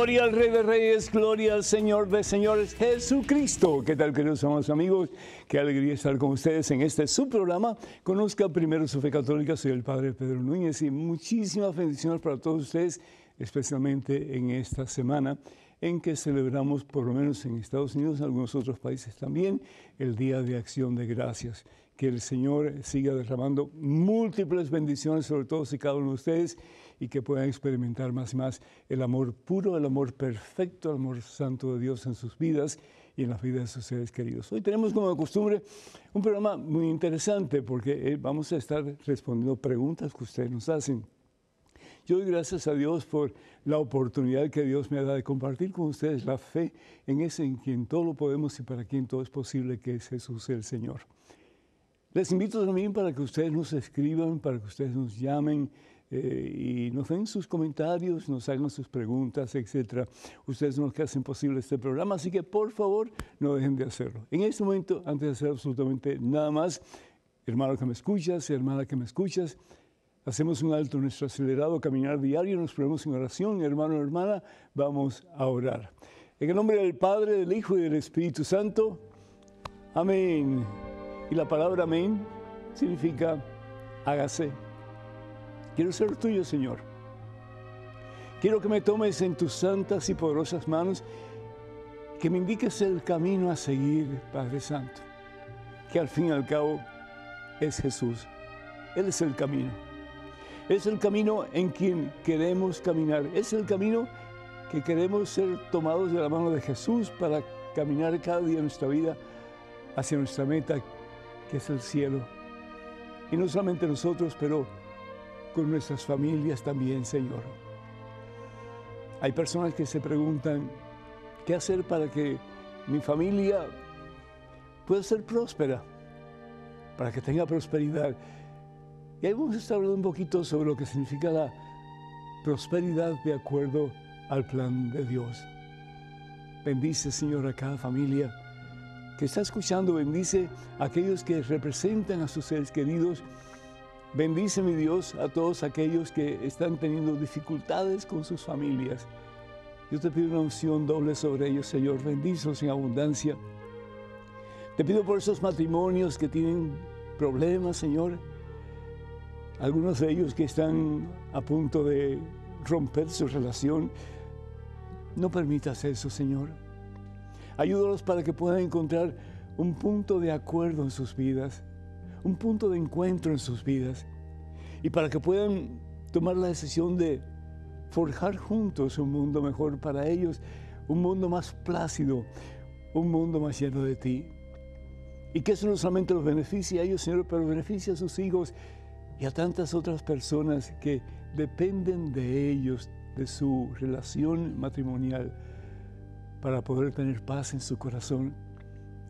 Gloria al Rey de Reyes, gloria al Señor de Señores, Jesucristo. ¿Qué tal, queridos amados amigos? Qué alegría estar con ustedes en este su programa. Conozca primero su fe católica, soy el Padre Pedro Núñez y muchísimas bendiciones para todos ustedes, especialmente en esta semana en que celebramos, por lo menos en Estados Unidos, en algunos otros países también, el Día de Acción de Gracias. Que el Señor siga derramando múltiples bendiciones sobre todos y cada uno de ustedes y que puedan experimentar más y más el amor puro, el amor perfecto, el amor santo de Dios en sus vidas y en las vidas de sus seres queridos. Hoy tenemos como de costumbre un programa muy interesante porque eh, vamos a estar respondiendo preguntas que ustedes nos hacen. Yo doy gracias a Dios por la oportunidad que Dios me ha dado de compartir con ustedes la fe en ese en quien todo lo podemos y para quien todo es posible, que es Jesús el Señor. Les invito también para que ustedes nos escriban, para que ustedes nos llamen, eh, y nos den sus comentarios, nos hagan sus preguntas, etcétera. Ustedes son los que hacen posible este programa, así que por favor no dejen de hacerlo. En este momento, antes de hacer absolutamente nada más, hermano que me escuchas, hermana que me escuchas, hacemos un alto nuestro acelerado caminar diario, nos ponemos en oración, hermano, hermana, vamos a orar. En el nombre del Padre, del Hijo y del Espíritu Santo. Amén. Y la palabra amén significa hágase. Quiero ser tuyo, Señor. Quiero que me tomes en tus santas y poderosas manos, que me indiques el camino a seguir, Padre Santo, que al fin y al cabo es Jesús. Él es el camino. Es el camino en quien queremos caminar. Es el camino que queremos ser tomados de la mano de Jesús para caminar cada día en nuestra vida hacia nuestra meta, que es el cielo. Y no solamente nosotros, pero con nuestras familias también, Señor. Hay personas que se preguntan, ¿qué hacer para que mi familia pueda ser próspera? Para que tenga prosperidad. Y ahí vamos a hablando un poquito sobre lo que significa la prosperidad de acuerdo al plan de Dios. Bendice, Señor, a cada familia que está escuchando, bendice a aquellos que representan a sus seres queridos Bendice mi Dios a todos aquellos que están teniendo dificultades con sus familias. Yo te pido una unción doble sobre ellos, Señor. Bendícelos en abundancia. Te pido por esos matrimonios que tienen problemas, Señor. Algunos de ellos que están a punto de romper su relación. No permitas eso, Señor. Ayúdalos para que puedan encontrar un punto de acuerdo en sus vidas un punto de encuentro en sus vidas y para que puedan tomar la decisión de forjar juntos un mundo mejor para ellos, un mundo más plácido, un mundo más lleno de ti. Y que eso no solamente los beneficia a ellos, Señor, pero beneficia a sus hijos y a tantas otras personas que dependen de ellos, de su relación matrimonial, para poder tener paz en su corazón,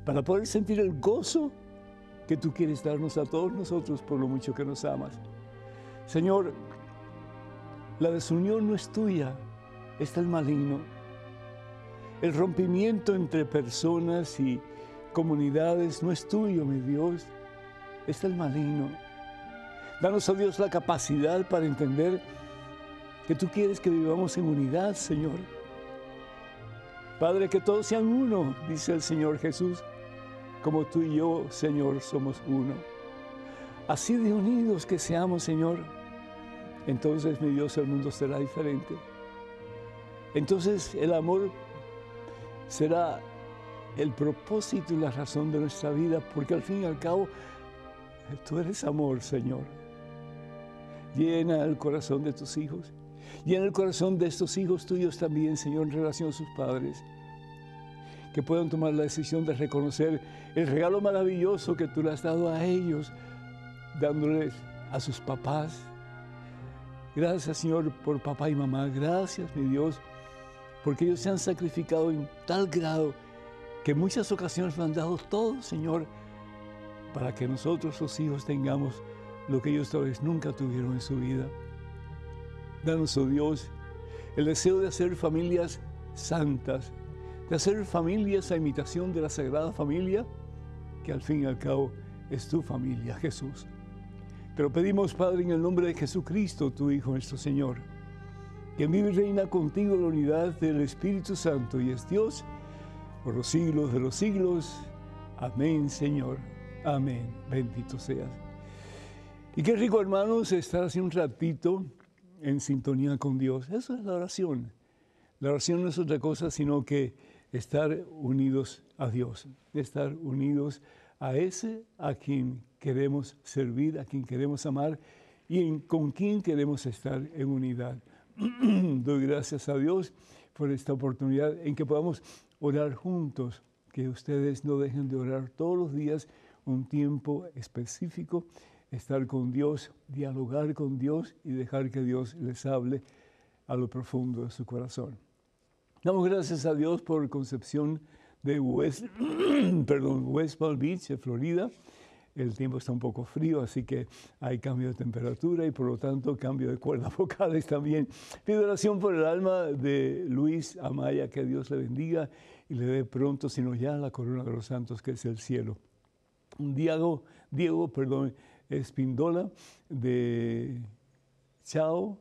para poder sentir el gozo que tú quieres darnos a todos nosotros por lo mucho que nos amas. Señor, la desunión no es tuya, está el maligno. El rompimiento entre personas y comunidades no es tuyo, mi Dios, está el maligno. Danos, a oh Dios, la capacidad para entender que tú quieres que vivamos en unidad, Señor. Padre, que todos sean uno, dice el Señor Jesús como tú y yo, Señor, somos uno. Así de unidos que seamos, Señor, entonces, mi Dios, el mundo será diferente. Entonces el amor será el propósito y la razón de nuestra vida, porque al fin y al cabo, tú eres amor, Señor. Llena el corazón de tus hijos. Llena el corazón de estos hijos tuyos también, Señor, en relación a sus padres que puedan tomar la decisión de reconocer el regalo maravilloso que tú le has dado a ellos, dándoles a sus papás. Gracias, Señor, por papá y mamá. Gracias, mi Dios, porque ellos se han sacrificado en tal grado que en muchas ocasiones lo han dado todo, Señor, para que nosotros, los hijos, tengamos lo que ellos tal vez nunca tuvieron en su vida. Danos, oh Dios, el deseo de hacer familias santas, de hacer familia esa imitación de la Sagrada Familia, que al fin y al cabo es tu familia, Jesús. Te lo pedimos, Padre, en el nombre de Jesucristo, tu Hijo, nuestro Señor, que vive y reina contigo la unidad del Espíritu Santo y es Dios por los siglos de los siglos. Amén, Señor. Amén. Bendito seas. Y qué rico, hermanos, estar así un ratito en sintonía con Dios. Eso es la oración. La oración no es otra cosa, sino que estar unidos a Dios, estar unidos a ese a quien queremos servir, a quien queremos amar y con quien queremos estar en unidad. Doy gracias a Dios por esta oportunidad en que podamos orar juntos, que ustedes no dejen de orar todos los días un tiempo específico, estar con Dios, dialogar con Dios y dejar que Dios les hable a lo profundo de su corazón. Damos gracias a Dios por Concepción de West, perdón, West Palm Beach, Florida. El tiempo está un poco frío, así que hay cambio de temperatura y por lo tanto cambio de cuerdas vocales también. Pido oración por el alma de Luis Amaya, que Dios le bendiga y le dé pronto, sino ya, la corona de los santos que es el cielo. Diego, Diego perdón, Espindola de Chao,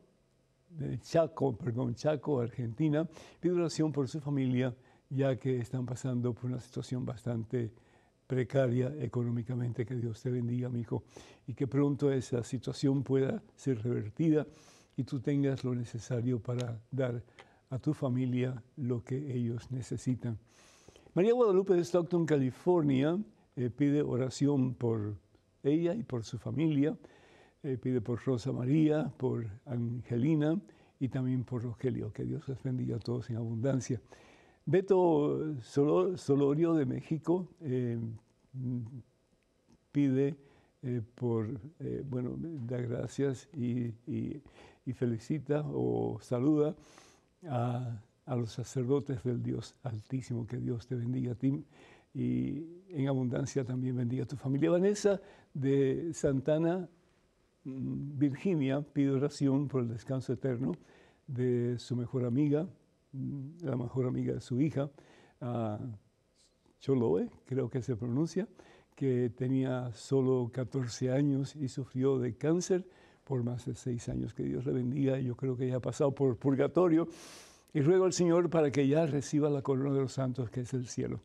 de Chaco, perdón, Chaco, Argentina, pide oración por su familia, ya que están pasando por una situación bastante precaria económicamente. Que Dios te bendiga, mi hijo, y que pronto esa situación pueda ser revertida y tú tengas lo necesario para dar a tu familia lo que ellos necesitan. María Guadalupe de Stockton, California, eh, pide oración por ella y por su familia. Eh, pide por Rosa María, por Angelina y también por Rogelio. Que Dios les bendiga a todos en abundancia. Beto Solorio de México eh, pide eh, por, bueno, da gracias y, felicita o saluda a los sacerdotes del Dios Altísimo. Que Dios te bendiga a ti y en abundancia también bendiga a tu familia. Vanessa de Santana, Virginia pide oración por el descanso eterno de su mejor amiga, mm, la mejor amiga de su hija, uh, Choloe, creo que se pronuncia, que tenía solo 14 años y sufrió de cáncer por más de seis años. Que Dios le bendiga. Yo creo que ya ha pasado por purgatorio. Y ruego al Señor para que ya reciba la corona de los santos, que es el cielo.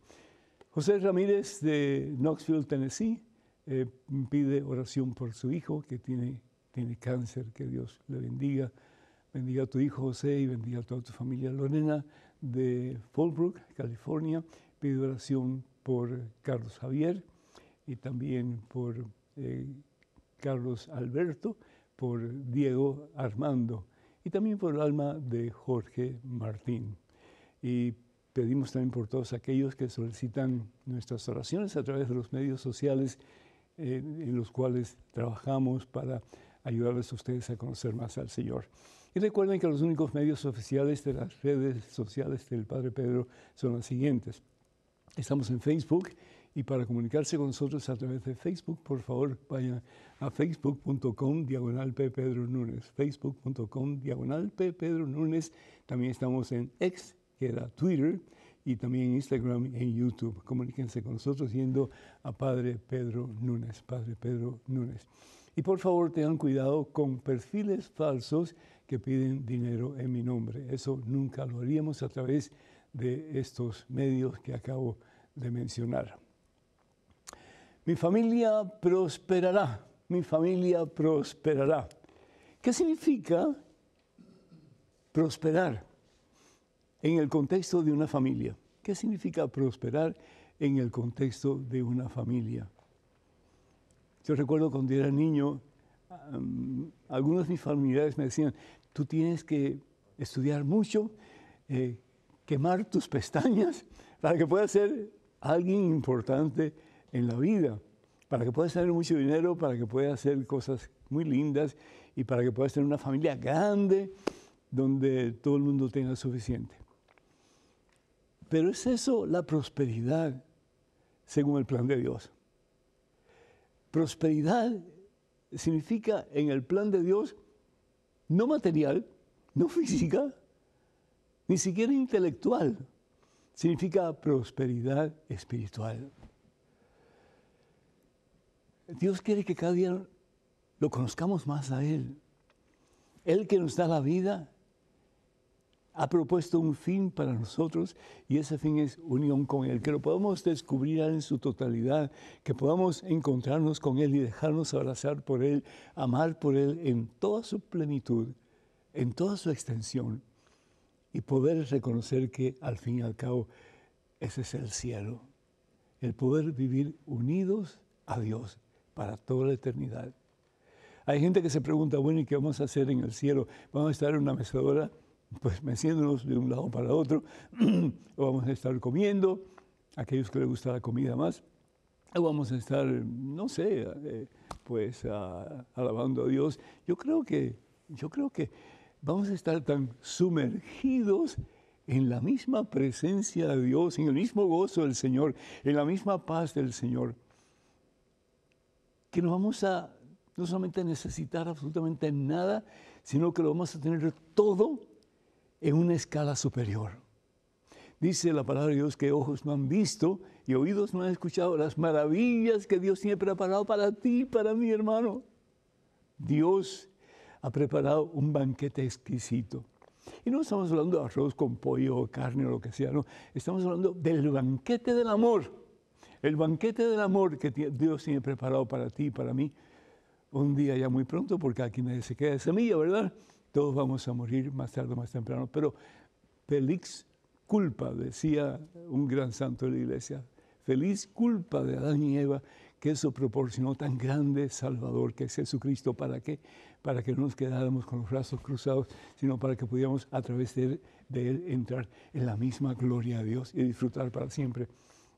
José Ramírez de Knoxville, Tennessee, eh, pide oración por su hijo que tiene, tiene cáncer, que Dios le bendiga. Bendiga a tu hijo José y bendiga a toda tu familia. Lorena de Fallbrook, California, pide oración por Carlos Javier y también por eh, Carlos Alberto, por Diego Armando y también por el alma de Jorge Martín. Y pedimos también por todos aquellos que solicitan nuestras oraciones a través de los medios sociales en los cuales trabajamos para ayudarles a ustedes a conocer más al Señor. Y recuerden que los únicos medios oficiales de las redes sociales del Padre Pedro son los siguientes. Estamos en Facebook y para comunicarse con nosotros a través de Facebook, por favor vayan a facebook.com diagonal P. Pedro Núñez. Facebook.com diagonal P. Pedro Núñez. También estamos en X, que era Twitter y también en Instagram y en YouTube. Comuníquense con nosotros yendo a Padre Pedro Núñez, Padre Pedro Núñez. Y por favor tengan cuidado con perfiles falsos que piden dinero en mi nombre. Eso nunca lo haríamos a través de estos medios que acabo de mencionar. Mi familia prosperará, mi familia prosperará. ¿Qué significa prosperar? en el contexto de una familia. ¿Qué significa prosperar en el contexto de una familia? Yo recuerdo cuando era niño, algunas algunos de mis familiares me decían, tú tienes que estudiar mucho, eh, quemar tus pestañas para que puedas ser alguien importante en la vida, para que puedas tener mucho dinero, para que puedas hacer cosas muy lindas y para que puedas tener una familia grande donde todo el mundo tenga suficiente. Pero es eso la prosperidad según el plan de Dios. Prosperidad significa en el plan de Dios no material, no física, ni siquiera intelectual. Significa prosperidad espiritual. Dios quiere que cada día lo conozcamos más a Él. Él que nos da la vida, ha propuesto un fin para nosotros y ese fin es unión con Él, que lo podamos descubrir en su totalidad, que podamos encontrarnos con Él y dejarnos abrazar por Él, amar por Él en toda su plenitud, en toda su extensión y poder reconocer que al fin y al cabo ese es el cielo, el poder vivir unidos a Dios para toda la eternidad. Hay gente que se pregunta, bueno, ¿y qué vamos a hacer en el cielo? ¿Vamos a estar en una mesadora? pues meciéndonos de un lado para otro, o vamos a estar comiendo, aquellos que les gusta la comida más, o vamos a estar, no sé, eh, pues alabando a Dios. Yo creo que, yo creo que vamos a estar tan sumergidos en la misma presencia de Dios, en el mismo gozo del Señor, en la misma paz del Señor, que no vamos a no solamente necesitar absolutamente nada, sino que lo vamos a tener todo en una escala superior. Dice la palabra de Dios que ojos no han visto y oídos no han escuchado las maravillas que Dios siempre ha preparado para ti, para mi hermano. Dios ha preparado un banquete exquisito. Y no estamos hablando de arroz con pollo o carne o lo que sea, no. Estamos hablando del banquete del amor. El banquete del amor que Dios tiene preparado para ti y para mí. Un día ya muy pronto, porque aquí nadie se queda de semilla, ¿verdad? todos vamos a morir más tarde o más temprano, pero feliz culpa, decía un gran santo de la iglesia, feliz culpa de Adán y Eva, que eso proporcionó tan grande Salvador que es Jesucristo, ¿para qué? Para que no nos quedáramos con los brazos cruzados, sino para que pudiéramos a través de él, entrar en la misma gloria de Dios y disfrutar para siempre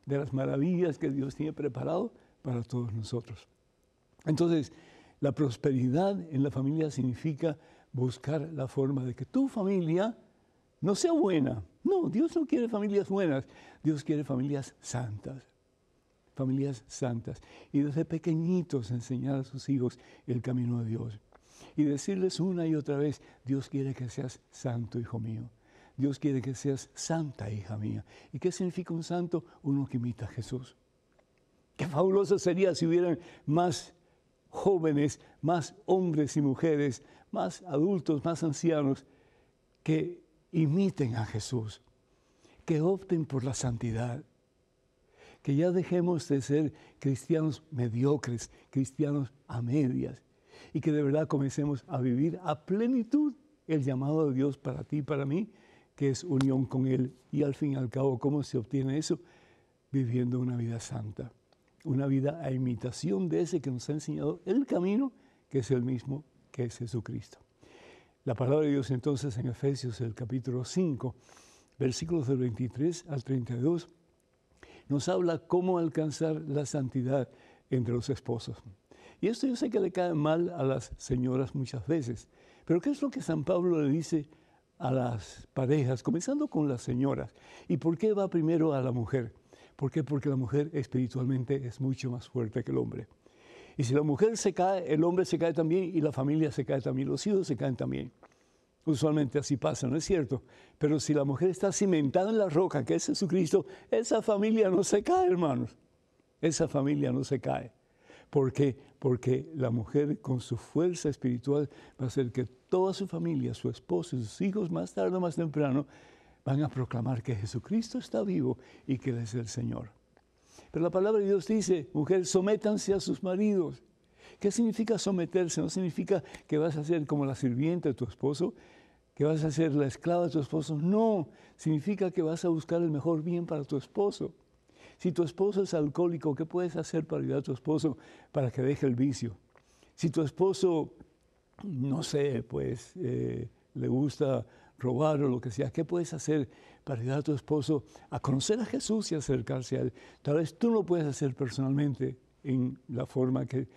de las maravillas que Dios tiene preparado para todos nosotros. Entonces, la prosperidad en la familia significa buscar la forma de que tu familia no sea buena. No, Dios no quiere familias buenas, Dios quiere familias santas, familias santas. Y desde pequeñitos enseñar a sus hijos el camino de Dios. Y decirles una y otra vez, Dios quiere que seas santo, hijo mío. Dios quiere que seas santa, hija mía. ¿Y qué significa un santo? Uno que imita a Jesús. Qué fabuloso sería si hubieran más jóvenes, más hombres y mujeres más adultos, más ancianos, que imiten a Jesús, que opten por la santidad, que ya dejemos de ser cristianos mediocres, cristianos a medias, y que de verdad comencemos a vivir a plenitud el llamado de Dios para ti para mí, que es unión con Él. Y al fin y al cabo, ¿cómo se obtiene eso? Viviendo una vida santa, una vida a imitación de ese que nos ha enseñado el camino, que es el mismo es Jesucristo. La palabra de Dios entonces en Efesios, el capítulo 5, versículos del 23 al 32, nos habla cómo alcanzar la santidad entre los esposos. Y esto yo sé que le cae mal a las señoras muchas veces, pero ¿qué es lo que San Pablo le dice a las parejas, comenzando con las señoras? ¿Y por qué va primero a la mujer? ¿Por qué? Porque la mujer espiritualmente es mucho más fuerte que el hombre. Y si la mujer se cae, el hombre se cae también y la familia se cae también, los hijos se caen también. Usualmente así pasa, ¿no es cierto? Pero si la mujer está cimentada en la roca, que es Jesucristo, esa familia no se cae, hermanos. Esa familia no se cae. ¿Por qué? Porque la mujer con su fuerza espiritual va a hacer que toda su familia, su esposo y sus hijos, más tarde o más temprano, van a proclamar que Jesucristo está vivo y que Él es el Señor. Pero la palabra de Dios dice, mujer, sométanse a sus maridos. ¿Qué significa someterse? No significa que vas a ser como la sirvienta de tu esposo, que vas a ser la esclava de tu esposo. No, significa que vas a buscar el mejor bien para tu esposo. Si tu esposo es alcohólico, ¿qué puedes hacer para ayudar a tu esposo para que deje el vicio? Si tu esposo, no sé, pues eh, le gusta robar o lo que sea, ¿qué puedes hacer para ayudar a tu esposo a conocer a Jesús y acercarse a Él? Tal vez tú lo puedes hacer personalmente en la forma que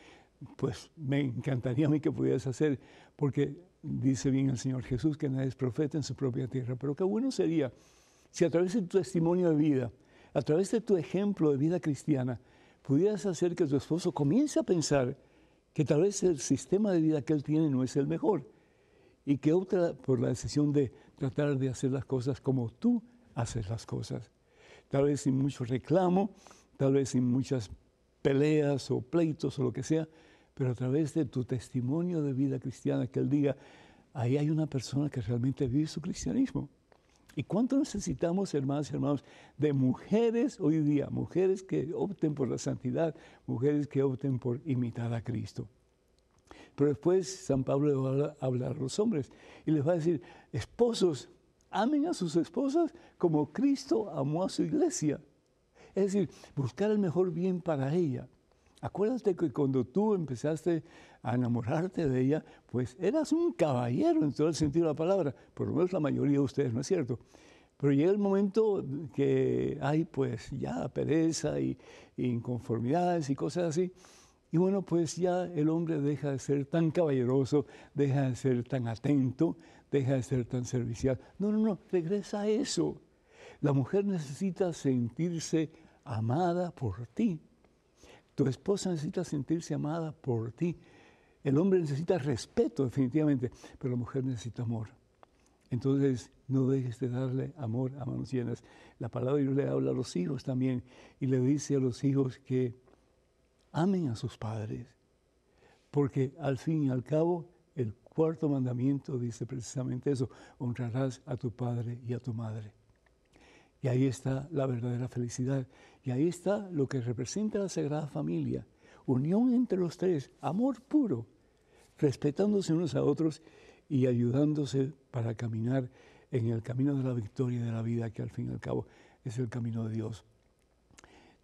pues me encantaría a mí que pudieras hacer, porque dice bien el Señor Jesús que nadie es profeta en su propia tierra, pero qué bueno sería si a través de tu testimonio de vida, a través de tu ejemplo de vida cristiana, pudieras hacer que tu esposo comience a pensar que tal vez el sistema de vida que él tiene no es el mejor, y que otra por la decisión de tratar de hacer las cosas como tú haces las cosas. Tal vez sin mucho reclamo, tal vez sin muchas peleas o pleitos o lo que sea, pero a través de tu testimonio de vida cristiana, que Él diga, ahí hay una persona que realmente vive su cristianismo. ¿Y cuánto necesitamos, hermanos y hermanos, de mujeres hoy día? Mujeres que opten por la santidad, mujeres que opten por imitar a Cristo. Pero después San Pablo va a hablar a los hombres y les va a decir, esposos, amen a sus esposas como Cristo amó a su iglesia. Es decir, buscar el mejor bien para ella. Acuérdate que cuando tú empezaste a enamorarte de ella, pues eras un caballero en todo el sentido de la palabra, por lo menos la mayoría de ustedes, ¿no es cierto? Pero llega el momento que hay pues ya pereza y inconformidades y cosas así. Y bueno, pues ya el hombre deja de ser tan caballeroso, deja de ser tan atento, deja de ser tan servicial. No, no, no, regresa a eso. La mujer necesita sentirse amada por ti. Tu esposa necesita sentirse amada por ti. El hombre necesita respeto, definitivamente, pero la mujer necesita amor. Entonces, no dejes de darle amor a manos llenas. La palabra de Dios le habla a los hijos también y le dice a los hijos que amen a sus padres, porque al fin y al cabo el cuarto mandamiento dice precisamente eso, honrarás a tu padre y a tu madre. Y ahí está la verdadera felicidad, y ahí está lo que representa la Sagrada Familia, unión entre los tres, amor puro, respetándose unos a otros y ayudándose para caminar en el camino de la victoria y de la vida, que al fin y al cabo es el camino de Dios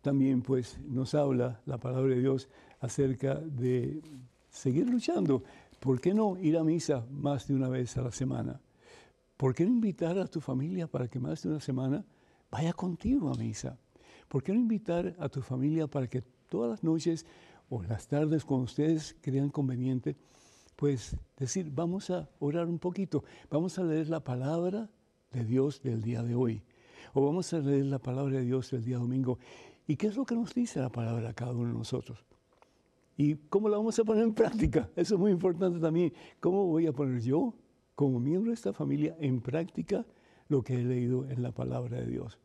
también pues nos habla la palabra de Dios acerca de seguir luchando. ¿Por qué no ir a misa más de una vez a la semana? ¿Por qué no invitar a tu familia para que más de una semana vaya contigo a misa? ¿Por qué no invitar a tu familia para que todas las noches o las tardes, cuando ustedes crean conveniente, pues decir, vamos a orar un poquito, vamos a leer la palabra de Dios del día de hoy, o vamos a leer la palabra de Dios del día domingo, ¿Y qué es lo que nos dice la palabra a cada uno de nosotros? ¿Y cómo la vamos a poner en práctica? Eso es muy importante también. ¿Cómo voy a poner yo, como miembro de esta familia, en práctica lo que he leído en la palabra de Dios?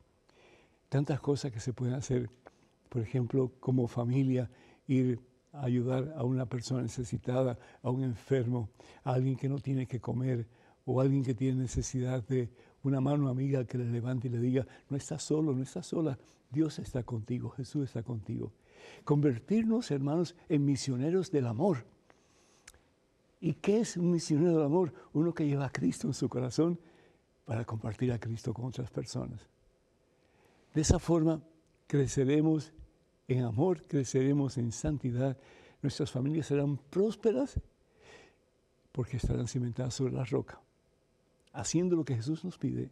Tantas cosas que se pueden hacer. Por ejemplo, como familia, ir a ayudar a una persona necesitada, a un enfermo, a alguien que no tiene que comer o alguien que tiene necesidad de una mano amiga que le levante y le diga, no estás solo, no estás sola, Dios está contigo, Jesús está contigo. Convertirnos, hermanos, en misioneros del amor. ¿Y qué es un misionero del amor? Uno que lleva a Cristo en su corazón para compartir a Cristo con otras personas. De esa forma creceremos en amor, creceremos en santidad, nuestras familias serán prósperas porque estarán cimentadas sobre la roca haciendo lo que Jesús nos pide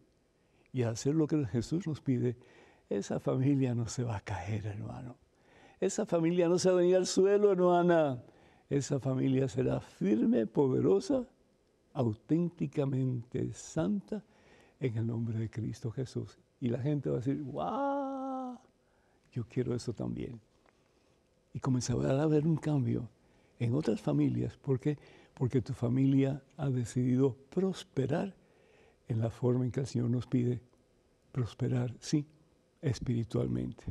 y hacer lo que Jesús nos pide, esa familia no se va a caer, hermano. Esa familia no se va a venir al suelo, hermana. Esa familia será firme, poderosa, auténticamente santa en el nombre de Cristo Jesús. Y la gente va a decir, ¡guau! Yo quiero eso también. Y comenzará a haber un cambio en otras familias. ¿Por qué? Porque tu familia ha decidido prosperar en la forma en que el Señor nos pide prosperar, sí, espiritualmente.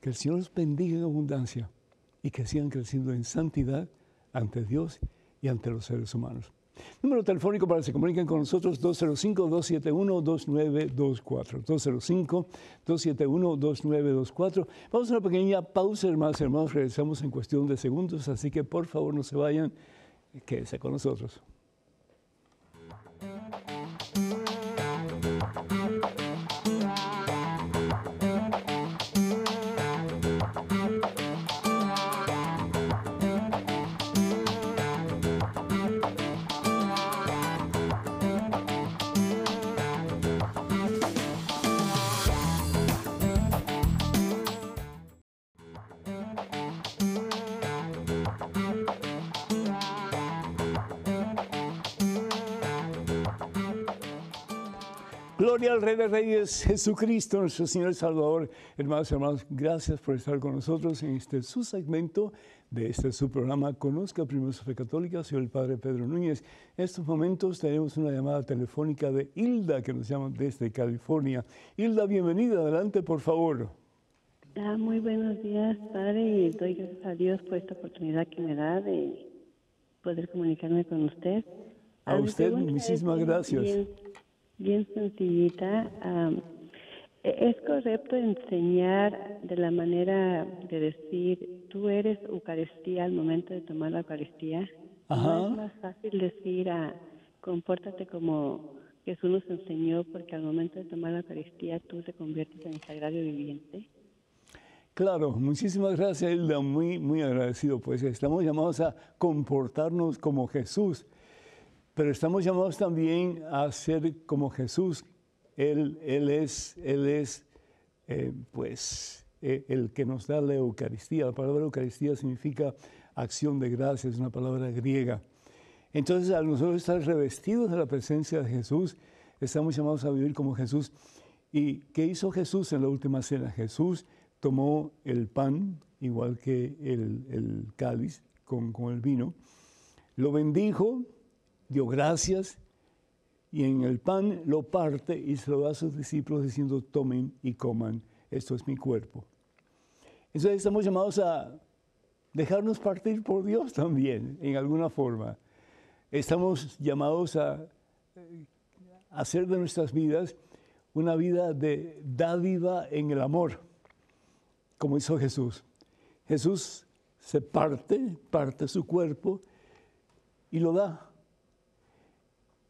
Que el Señor los bendiga en abundancia y que sigan creciendo en santidad ante Dios y ante los seres humanos. Número telefónico para que se comuniquen con nosotros 205-271-2924. 205-271-2924. Vamos a una pequeña pausa, hermanos y hermanos. Regresamos en cuestión de segundos, así que por favor no se vayan. Quédense con nosotros. Gloria al Rey de Reyes, Jesucristo, nuestro Señor Salvador. Hermanos y hermanas, gracias por estar con nosotros en este su segmento de este su programa Conozca Primero su Fe Católica. Soy el Padre Pedro Núñez. En estos momentos tenemos una llamada telefónica de Hilda, que nos llama desde California. Hilda, bienvenida. Adelante, por favor. Ah, muy buenos días, Padre, y doy gracias a Dios por esta oportunidad que me da de poder comunicarme con usted. A, ah, usted, muchísimas gracias. Bien sencillita. E-, es correcto enseñar de la manera de decir, tú eres Eucaristía al momento de tomar la Eucaristía. No es más fácil decir, ah, compórtate como Jesús nos enseñó, porque al momento de tomar la Eucaristía tú te conviertes en sagrado viviente. Claro, muchísimas gracias, Hilda. Muy, muy agradecido. Pues estamos llamados a comportarnos como Jesús pero estamos llamados también a ser como Jesús. Él, es, él es eh, pues, eh, el que nos da la Eucaristía. La palabra Eucaristía significa acción de gracias, es una palabra griega. Entonces, al nosotros estar revestidos de la presencia de Jesús, estamos llamados a vivir como Jesús. ¿Y qué hizo Jesús en la última cena? Jesús tomó el pan, igual que el, cáliz, con el vino, lo bendijo, dio gracias y en el pan lo parte y se lo da a sus discípulos diciendo, tomen y coman, esto es mi cuerpo. Entonces estamos llamados a dejarnos partir por Dios también, en alguna forma. Estamos llamados a eh, hacer de nuestras vidas una vida de dádiva en el amor, como hizo Jesús. Jesús se parte, parte su cuerpo y lo da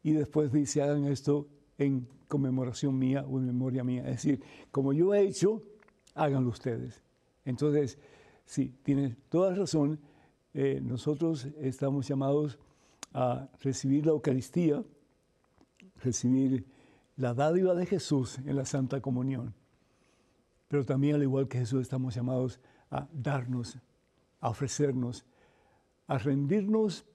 y después dice, hagan esto en conmemoración mía o en memoria mía. Es decir, como yo he hecho, háganlo ustedes. Entonces, sí, tiene toda razón, eh, nosotros estamos llamados a recibir la Eucaristía, recibir la dádiva de Jesús en la Santa Comunión. Pero también, al igual que Jesús, estamos llamados a darnos, a ofrecernos, a rendirnos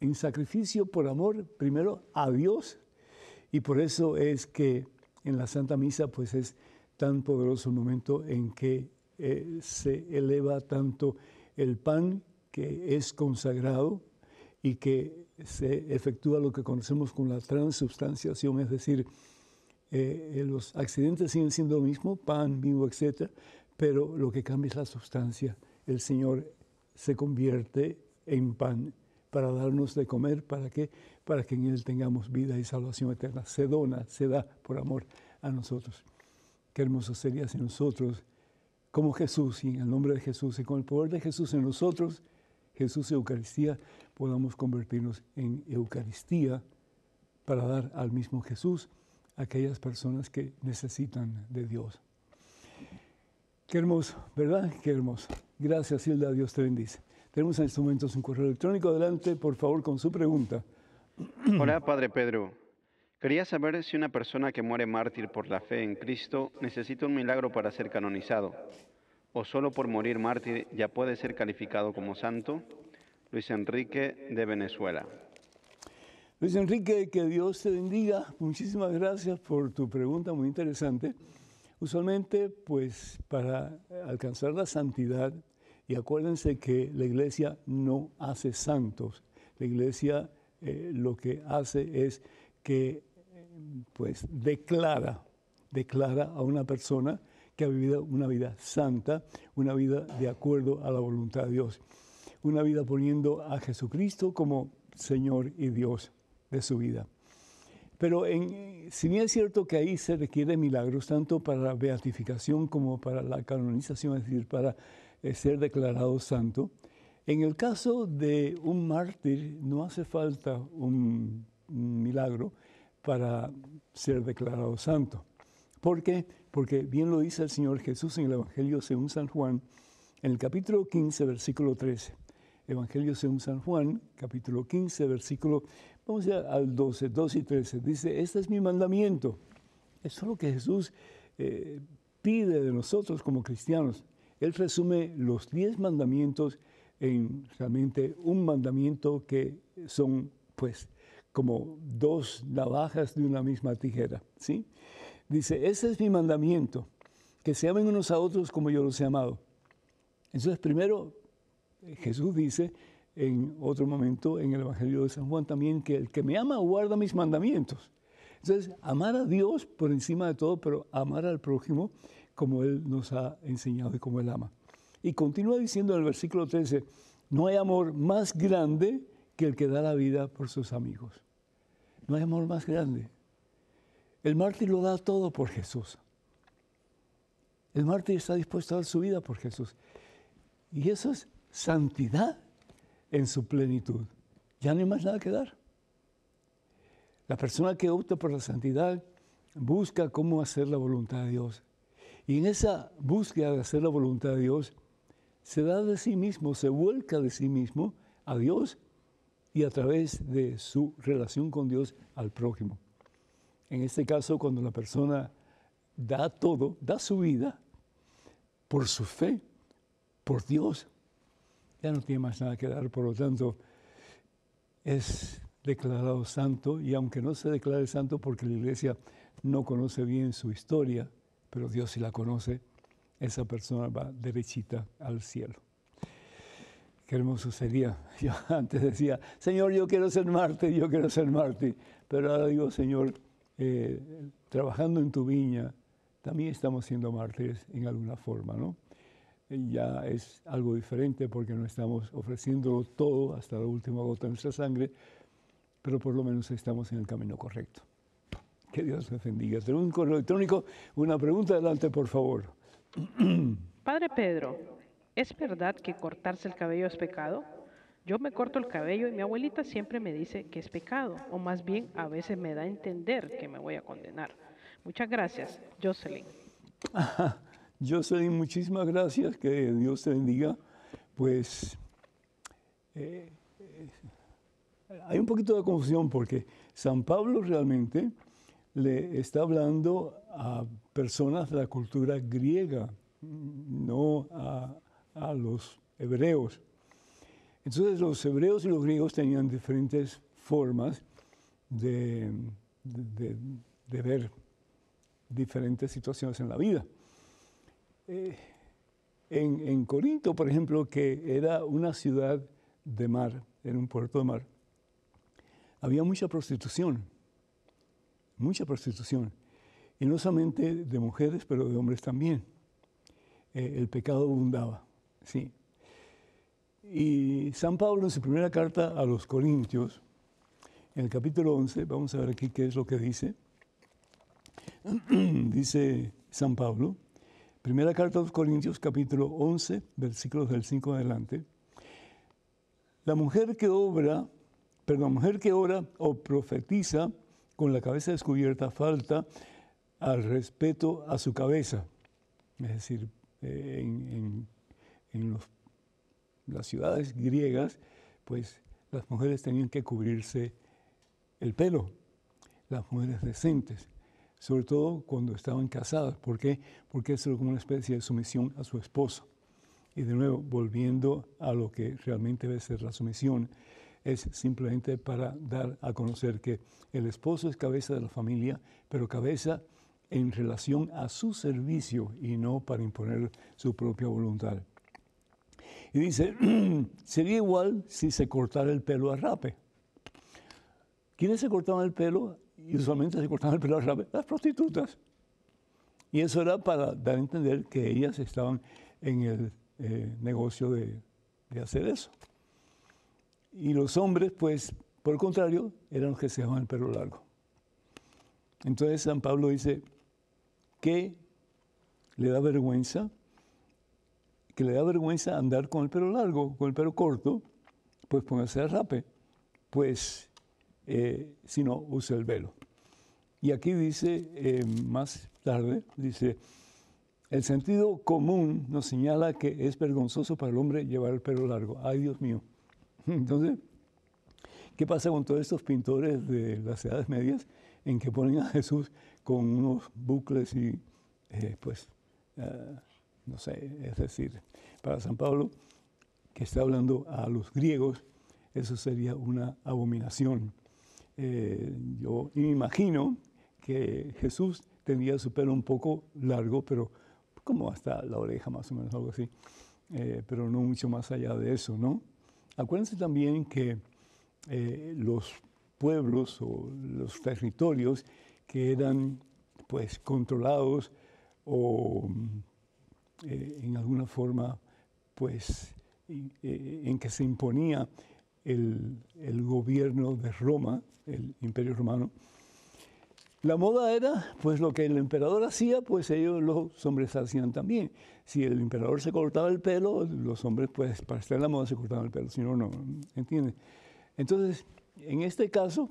en sacrificio por amor primero a Dios y por eso es que en la Santa Misa pues es tan poderoso el momento en que eh, se eleva tanto el pan que es consagrado y que se efectúa lo que conocemos con la transubstanciación, es decir, eh, eh, los accidentes siguen siendo lo mismo, pan, vivo, etc., pero lo que cambia es la sustancia. El Señor se convierte en pan para darnos de comer, para que, para que en Él tengamos vida y salvación eterna. Se dona, se da por amor a nosotros. Qué hermoso sería si nosotros, como Jesús, y en el nombre de Jesús, y con el poder de Jesús en nosotros, Jesús Eucaristía, podamos convertirnos en Eucaristía para dar al mismo Jesús a aquellas personas que necesitan de Dios. Qué hermoso, ¿verdad? Qué hermoso. Gracias, Hilda. Dios te bendice. Tenemos en estos momentos un correo electrónico. Adelante, por favor, con su pregunta. Hola, Padre Pedro. Quería saber si una persona que muere mártir por la fe en Cristo necesita un milagro para ser canonizado, o solo por morir mártir ya puede ser calificado como santo. Luis Enrique de Venezuela. Luis Enrique, que Dios te bendiga. Muchísimas gracias por tu pregunta muy interesante. Usualmente, pues para alcanzar la santidad, y acuérdense que la iglesia no hace santos. La iglesia eh, lo que hace es que eh, pues declara, declara a una persona que ha vivido una vida santa, una vida de acuerdo a la voluntad de Dios, una vida poniendo a Jesucristo como Señor y Dios de su vida. Pero si bien es cierto que ahí se requieren milagros tanto para la beatificación como para la canonización, es decir, para eh, ser declarado santo. En el caso de un mártir no hace falta un milagro para ser declarado santo. ¿Por qué? Porque bien lo dice el Señor Jesús en el Evangelio según San Juan, en el capítulo 15, versículo 13. Evangelio según San Juan, capítulo 15, versículo, vamos ya al 12, 12 y 13. Dice, este es mi mandamiento. es lo que Jesús eh, pide de nosotros como cristianos. Él resume los diez mandamientos en realmente un mandamiento que son pues como dos navajas de una misma tijera, ¿sí? Dice, ese es mi mandamiento, que se amen unos a otros como yo los he amado. Entonces, primero, Jesús dice en otro momento en el Evangelio de San Juan también que el que me ama guarda mis mandamientos. Entonces, amar a Dios por encima de todo, pero amar al prójimo como Él nos ha enseñado y como Él ama. Y continúa diciendo en el versículo 13, no hay amor más grande que el que da la vida por sus amigos. No hay amor más grande. El mártir lo da todo por Jesús. El mártir está dispuesto a dar su vida por Jesús. Y eso es santidad en su plenitud. Ya no hay más nada que dar. La persona que opta por la santidad busca cómo hacer la voluntad de Dios. Y en esa búsqueda de hacer la voluntad de Dios, se da de sí mismo, se vuelca de sí mismo a Dios y a través de su relación con Dios al prójimo. En este caso, cuando la persona da todo, da su vida por su fe, por Dios, ya no tiene más nada que dar, por lo tanto, es declarado santo y aunque no se declare santo porque la iglesia no conoce bien su historia, pero Dios si la conoce, esa persona va derechita al cielo. Qué hermoso sería. Yo antes decía, Señor, yo quiero ser mártir, yo quiero ser mártir. Pero ahora digo, Señor, eh, trabajando en tu viña, también estamos siendo mártires en alguna forma, ¿no? Ya es algo diferente porque no estamos ofreciéndolo todo hasta la última gota de nuestra sangre, pero por lo menos estamos en el camino correcto. Que Dios te bendiga. Tengo un correo electrónico. Una pregunta adelante, por favor. Padre Pedro, ¿es verdad que cortarse el cabello es pecado? Yo me corto el cabello y mi abuelita siempre me dice que es pecado, o más bien a veces me da a entender que me voy a condenar. Muchas gracias, Jocelyn. Jocelyn, muchísimas gracias, que Dios te bendiga. Pues eh, eh, hay un poquito de confusión porque San Pablo realmente le está hablando a personas de la cultura griega, no a, los hebreos. Entonces los hebreos y los griegos tenían diferentes formas de, ver diferentes situaciones en la vida. Eh, en, en, Corinto, por ejemplo, que era una ciudad de mar, era un puerto de mar, había mucha prostitución mucha prostitución, y no solamente de mujeres, pero de hombres también. Eh, el pecado abundaba, sí. Y San Pablo en su primera carta a los Corintios, en el capítulo 11, vamos a ver aquí qué es lo que dice, dice San Pablo, primera carta a los Corintios, capítulo 11, versículos del 5 adelante, la mujer que obra, perdón, mujer que ora o profetiza, con la cabeza descubierta falta al respeto a su cabeza. Es decir, eh, en, las ciudades griegas, pues las mujeres tenían que cubrirse el pelo, las mujeres decentes, sobre todo cuando estaban casadas. ¿Por qué? Porque eso era como una especie de sumisión a su esposo. Y de nuevo, volviendo a lo que realmente debe ser la sumisión, es simplemente para dar a conocer que el esposo es cabeza de la familia, pero cabeza en relación a su servicio y no para imponer su propia voluntad. Y dice, sería igual si se cortara el pelo a rape. ¿Quiénes se cortaban el pelo? Y usualmente se cortaban el pelo a rape las prostitutas. Y eso era para dar a entender que ellas estaban en el eh, negocio de hacer eso. Y los hombres, pues, por el contrario, eran los que se dejaban el pelo largo. Entonces San Pablo dice que le da vergüenza, que le da vergüenza andar con el pelo largo, con el pelo corto, pues póngase a rape, pues eh, si no, use el velo. Y aquí dice, eh, más tarde, dice, el sentido común nos señala que es vergonzoso para el hombre llevar el pelo largo. Ay, Dios mío. Entonces, ¿qué pasa con todos estos pintores de las Edades Medias en que ponen a Jesús con unos bucles y, eh, pues, eh, no sé, es decir, para San Pablo, que está hablando a los griegos, eso sería una abominación. Eh, yo me imagino que Jesús tendría su pelo un poco largo, pero como hasta la oreja más o menos, algo así, pero no mucho más allá de eso, ¿no? Acuérdense también que eh, los pueblos o los territorios que eran pues controlados o mm, eh, en alguna forma pues, eh, en que se imponía el, gobierno de Roma, el imperio romano, la moda era, pues lo que el emperador hacía, pues ellos los hombres hacían también. Si el emperador se cortaba el pelo, los hombres, pues para estar en la moda se cortaban el pelo, si no, no, ¿entiendes? Entonces, en este caso,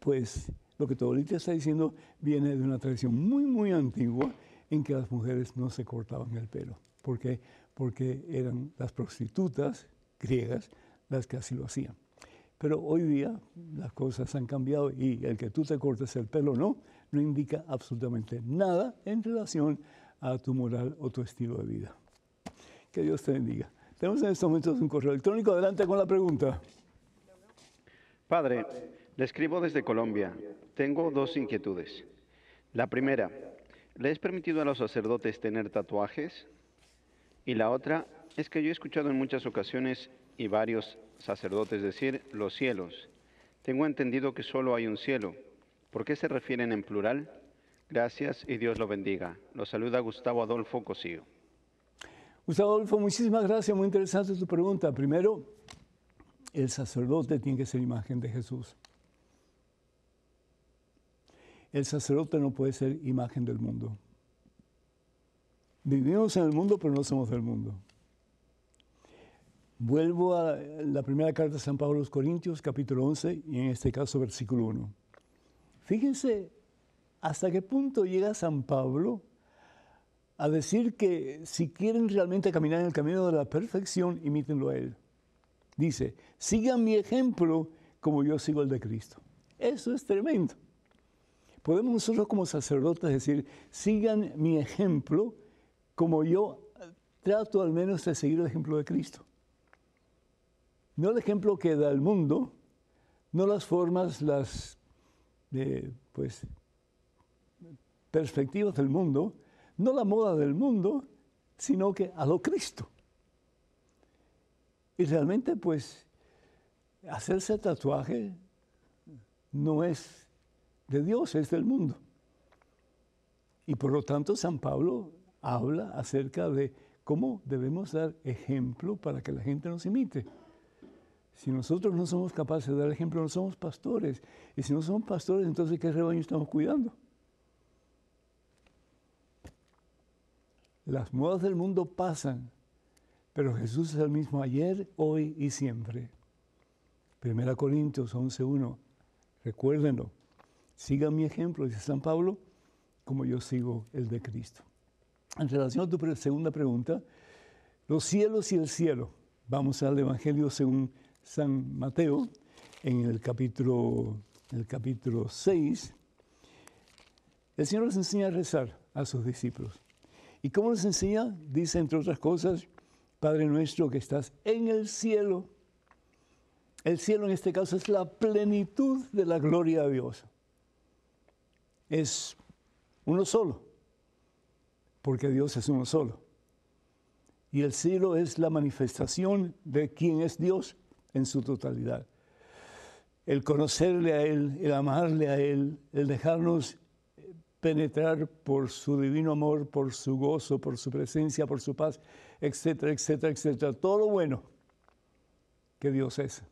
pues lo que Todolitia está diciendo viene de una tradición muy, muy antigua en que las mujeres no se cortaban el pelo. ¿Por qué? Porque eran las prostitutas griegas las que así lo hacían. Pero hoy día las cosas han cambiado y el que tú te cortes el pelo no, no indica absolutamente nada en relación a tu moral o tu estilo de vida. Que Dios te bendiga. Tenemos en estos momentos un correo electrónico. Adelante con la pregunta. Padre, le escribo desde Colombia. Tengo dos inquietudes. La primera, ¿le es permitido a los sacerdotes tener tatuajes? Y la otra es que yo he escuchado en muchas ocasiones y varios sacerdote, es decir, los cielos. Tengo entendido que solo hay un cielo. ¿Por qué se refieren en plural? Gracias y Dios lo bendiga. Los saluda Gustavo Adolfo Cosío. Gustavo Adolfo, muchísimas gracias. Muy interesante tu pregunta. Primero, el sacerdote tiene que ser imagen de Jesús. El sacerdote no puede ser imagen del mundo. Vivimos en el mundo, pero no somos del mundo. Vuelvo a la primera carta de San Pablo a los Corintios, capítulo 11, y en este caso versículo 1. Fíjense hasta qué punto llega San Pablo a decir que si quieren realmente caminar en el camino de la perfección, imítenlo a Él. Dice, sigan mi ejemplo como yo sigo el de Cristo. Eso es tremendo. Podemos nosotros como sacerdotes decir, sigan mi ejemplo como yo trato al menos de seguir el ejemplo de Cristo no el ejemplo que da el mundo, no las formas, las eh, pues, perspectivas del mundo, no la moda del mundo, sino que a lo Cristo. Y realmente, pues, hacerse tatuaje no es de Dios, es del mundo. Y por lo tanto, San Pablo habla acerca de cómo debemos dar ejemplo para que la gente nos imite. Si nosotros no somos capaces de dar ejemplo, no somos pastores. Y si no somos pastores, entonces ¿qué rebaño estamos cuidando? Las modas del mundo pasan, pero Jesús es el mismo ayer, hoy y siempre. Primera Corintios 11.1, recuérdenlo. Sigan mi ejemplo, dice San Pablo, como yo sigo el de Cristo. En relación a tu segunda pregunta, los cielos y el cielo. Vamos al Evangelio según San Mateo, en el capítulo, el capítulo 6, el Señor les enseña a rezar a sus discípulos. ¿Y cómo les enseña? Dice, entre otras cosas, Padre nuestro que estás en el cielo. El cielo en este caso es la plenitud de la gloria de Dios. Es uno solo, porque Dios es uno solo. Y el cielo es la manifestación de quién es Dios en su totalidad. El conocerle a Él, el amarle a Él, el dejarnos penetrar por su divino amor, por su gozo, por su presencia, por su paz, etcétera, etcétera, etcétera. Todo lo bueno que Dios es.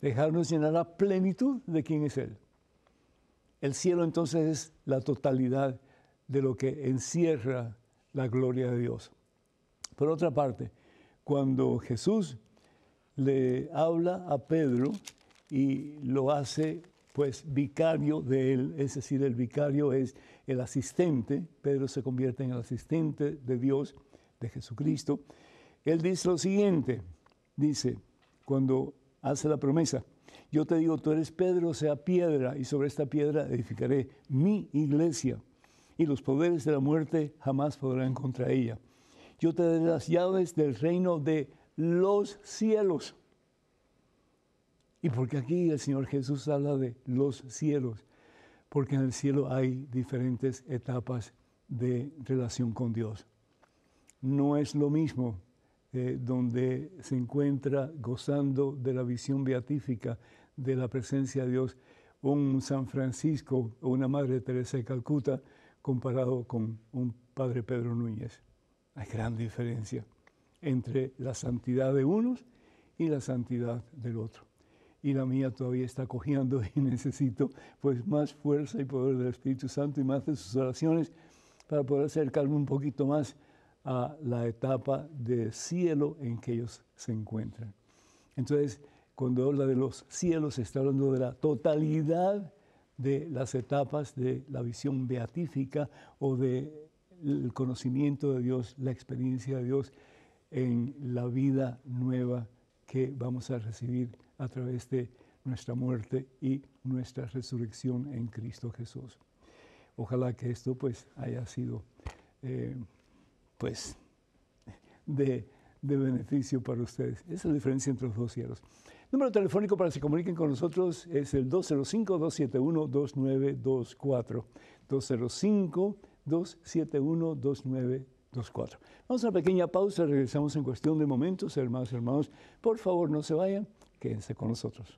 Dejarnos llenar la plenitud de quién es Él. El cielo entonces es la totalidad de lo que encierra la gloria de Dios. Por otra parte, cuando Jesús le habla a Pedro y lo hace pues vicario de él, es decir, el vicario es el asistente, Pedro se convierte en el asistente de Dios, de Jesucristo. Él dice lo siguiente, dice, cuando hace la promesa, yo te digo, tú eres Pedro, sea piedra, y sobre esta piedra edificaré mi iglesia, y los poderes de la muerte jamás podrán contra ella. Yo te daré las llaves del reino de los cielos. Y porque aquí el Señor Jesús habla de los cielos, porque en el cielo hay diferentes etapas de relación con Dios. No es lo mismo eh, donde se encuentra gozando de la visión beatífica de la presencia de Dios un San Francisco o una Madre Teresa de Calcuta comparado con un Padre Pedro Núñez. Hay gran diferencia entre la santidad de unos y la santidad del otro. Y la mía todavía está cogiendo y necesito pues más fuerza y poder del Espíritu Santo y más de sus oraciones para poder acercarme un poquito más a la etapa de cielo en que ellos se encuentran. Entonces, cuando habla de los cielos, está hablando de la totalidad de las etapas de la visión beatífica o del conocimiento de Dios, la experiencia de Dios, en la vida nueva que vamos a recibir a través de nuestra muerte y nuestra resurrección en Cristo Jesús. Ojalá que esto pues haya sido eh, pues de, de, beneficio para ustedes. Esa es la diferencia entre los dos cielos. número telefónico para que se comuniquen con nosotros es el 205-271-2924. 205-271-2924. Dos, cuatro. Vamos a una pequeña pausa, regresamos en cuestión de momentos, hermanos, y hermanos. Por favor, no se vayan, quédense con nosotros.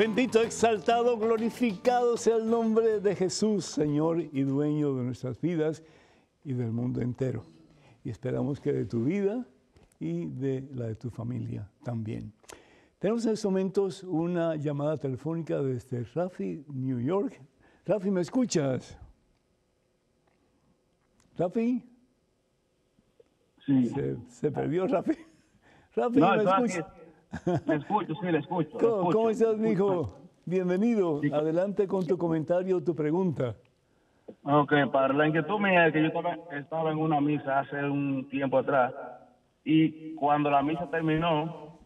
Bendito, exaltado, glorificado sea el nombre de Jesús, Señor y dueño de nuestras vidas y del mundo entero. Y esperamos que de tu vida y de la de tu familia también. Tenemos en estos momentos una llamada telefónica desde Rafi, New York. Rafi, ¿me escuchas? Rafi. Se, perdió Rafi. Rafi, ¿me escuchas? Le escucho, sí, le escucho. ¿Cómo, Bienvenido. Adelante con tu comentario o tu pregunta. Ok, para la inquietud mía es que yo estaba, en una misa hace un tiempo atrás y cuando la misa terminó,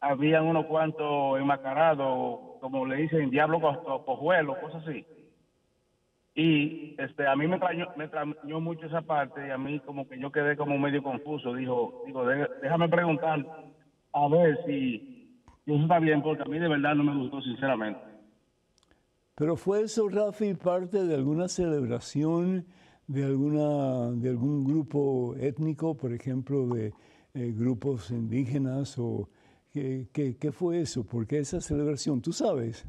habían unos cuantos enmascarados, como le dicen, diablo cojuelo, cosas así. Y este, a mí me me trañó mucho esa parte y a mí como que yo quedé como medio confuso. Dijo, déjame preguntar a ver si, eso está bien, porque a mí de verdad no me gustó, sinceramente. Pero fue eso, Rafi, parte de alguna celebración de, alguna, de algún grupo étnico, por ejemplo, de eh, grupos indígenas o ¿qué, qué, fue eso? ¿Por qué esa celebración? ¿Tú sabes?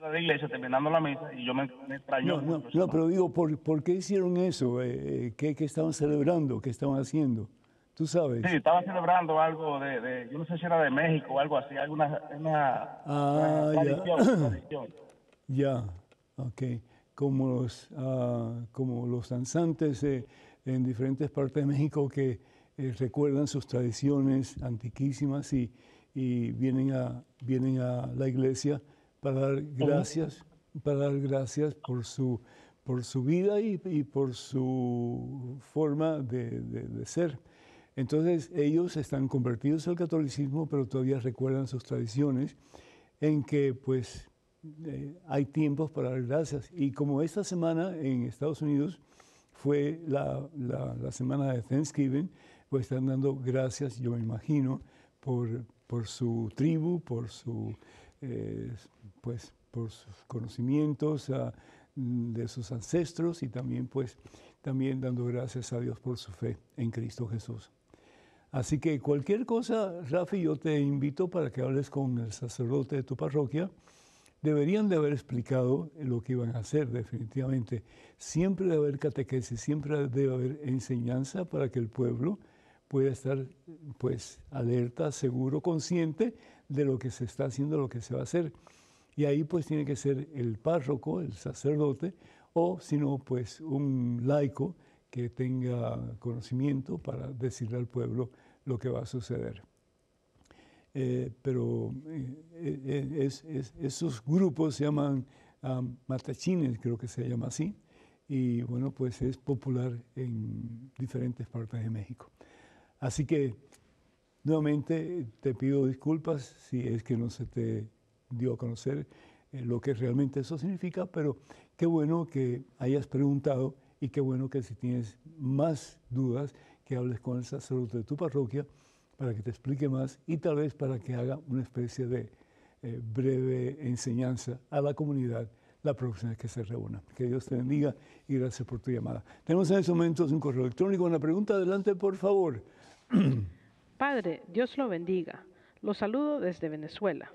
de la iglesia terminando la misa y yo me, me extrañó. No, no, no, pero digo, ¿por, qué hicieron eso? Eh, eh, ¿qué, ¿Qué estaban celebrando? ¿Qué estaban haciendo? tú sabes. Sí, estaba celebrando algo de, yo no sé si era de México o algo así, alguna ah, ya. ya, ok. Como los, ah, como los danzantes eh, en diferentes partes de México que eh, recuerdan sus tradiciones antiquísimas y, vienen, a, vienen a la iglesia para dar gracias, para dar gracias por su, por su vida y, por su forma de, de ser. Entonces ellos están convertidos al catolicismo, pero todavía recuerdan sus tradiciones, en que pues eh, hay tiempos para dar gracias. Y como esta semana en Estados Unidos fue la, semana de Thanksgiving, pues están dando gracias, yo me imagino, por, su tribu, por su, eh, pues, por sus conocimientos ah, de sus ancestros y también pues también dando gracias a Dios por su fe en Cristo Jesús. Así que cualquier cosa, Rafi, yo te invito para que hables con el sacerdote de tu parroquia. Deberían de haber explicado lo que iban a hacer, definitivamente. Siempre debe haber catequesis, siempre debe haber enseñanza para que el pueblo pueda estar pues alerta, seguro, consciente de lo que se está haciendo, lo que se va a hacer. Y ahí pues tiene que ser el párroco, el sacerdote, o si no, pues un laico que tenga conocimiento para decirle al pueblo lo que va a suceder. Eh, pero eh, eh, es, esos grupos se llaman um, matachines, creo que se llama así, y bueno, pues es popular en diferentes partes de México. Así que nuevamente te pido disculpas si es que no se te dio a conocer lo que realmente eso significa, pero qué bueno que hayas preguntado y qué bueno que si tienes más dudas, que hables con el sacerdote de tu parroquia para que te explique más y tal vez para que haga una especie de eh, breve enseñanza a la comunidad la próxima vez que se reúna. Que Dios te bendiga y gracias por tu llamada. Tenemos en estos momentos un correo electrónico, una pregunta. Adelante, por favor. Padre, Dios lo bendiga. Lo saludo desde Venezuela.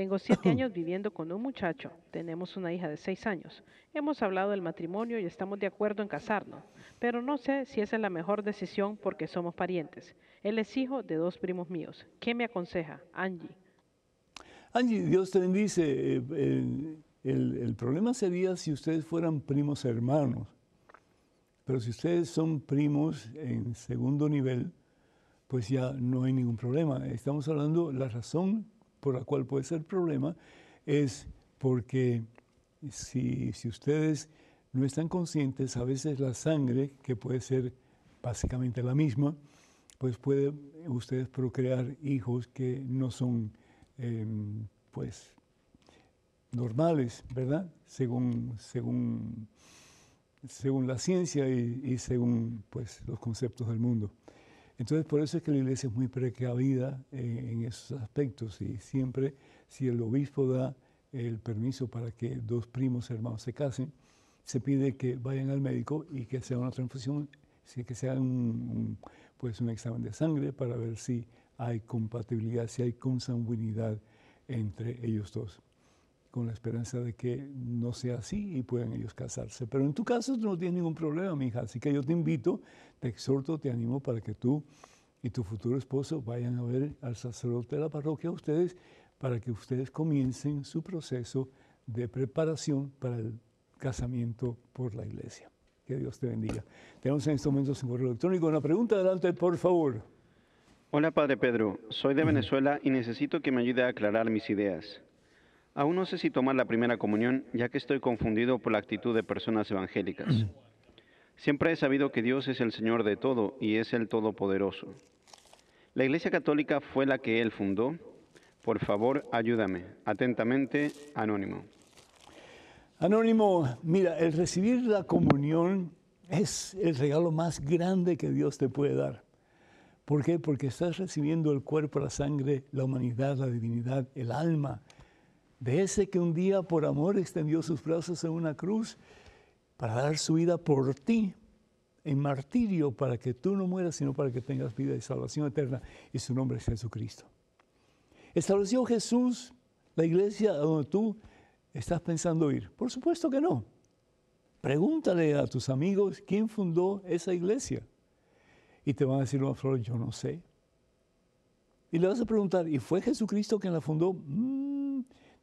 Tengo siete años viviendo con un muchacho. Tenemos una hija de seis años. Hemos hablado del matrimonio y estamos de acuerdo en casarnos, pero no sé si esa es la mejor decisión porque somos parientes. Él es hijo de dos primos míos. ¿Qué me aconseja, Angie? Angie, Dios te bendice. Eh, eh, el, el problema sería si ustedes fueran primos hermanos, pero si ustedes son primos en segundo nivel, pues ya no hay ningún problema. Estamos hablando, la razón por la cual puede ser problema, es porque si, ustedes no están conscientes, a veces la sangre, que puede ser básicamente la misma, pues puede ustedes procrear hijos que no son, em, pues, normales, ¿verdad? Según, según, según la ciencia y, y según, pues, los conceptos del mundo. Entonces, por eso es que la iglesia es muy precavida en, esos aspectos y siempre, si el obispo da el permiso para que dos primos hermanos se casen, se pide que vayan al médico y que sea una transfusión, que sea un, pues un examen de sangre para ver si hay compatibilidad, si hay consanguinidad entre ellos dos con la esperanza de que no sea así y puedan ellos casarse. Pero en tu caso no tienes ningún problema, mi hija, así que yo te invito, te exhorto, te animo para que tú y tu futuro esposo vayan a ver al sacerdote de la parroquia a ustedes para que ustedes comiencen su proceso de preparación para el casamiento por la iglesia. Que Dios te bendiga. Tenemos en estos momentos un correo electrónico. Una pregunta adelante, por favor. Hola, Padre Pedro. Soy de Venezuela y necesito que me ayude a aclarar mis ideas. Aún no sé si tomar la primera comunión, ya que estoy confundido por la actitud de personas evangélicas. Siempre he sabido que Dios es el Señor de todo y es el Todopoderoso. La Iglesia Católica fue la que Él fundó. Por favor, ayúdame. Atentamente, Anónimo. Anónimo, mira, el recibir la comunión es el regalo más grande que Dios te puede dar. ¿Por qué? Porque estás recibiendo el cuerpo, la sangre, la humanidad, la divinidad, el alma de ese que un día por amor extendió sus brazos en una cruz para dar su vida por ti, en martirio, para que tú no mueras, sino para que tengas vida y salvación eterna. Y su nombre es Jesucristo. ¿Estableció Jesús la iglesia a donde tú estás pensando ir? Por supuesto que no. Pregúntale a tus amigos quién fundó esa iglesia. Y te van a decir una flor, yo no sé. Y le vas a preguntar, ¿y fue Jesucristo quien la fundó?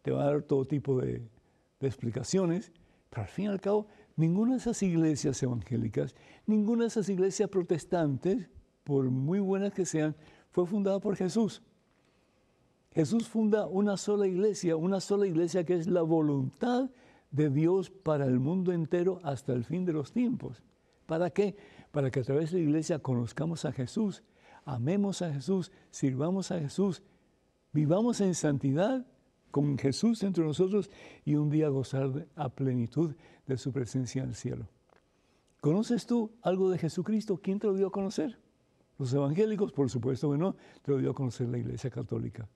te va a dar todo tipo de, de explicaciones, pero al fin y al cabo, ninguna de esas iglesias evangélicas, ninguna de esas iglesias protestantes, por muy buenas que sean, fue fundada por Jesús. Jesús funda una sola iglesia, una sola iglesia que es la voluntad de Dios para el mundo entero hasta el fin de los tiempos. ¿Para qué? Para que a través de la iglesia conozcamos a Jesús, amemos a Jesús, sirvamos a Jesús, vivamos en santidad con Jesús entre nosotros y un día gozar a plenitud de su presencia en el cielo. ¿Conoces tú algo de Jesucristo? ¿Quién te lo dio a conocer? Los evangélicos, por supuesto que no, te lo dio a conocer la Iglesia Católica.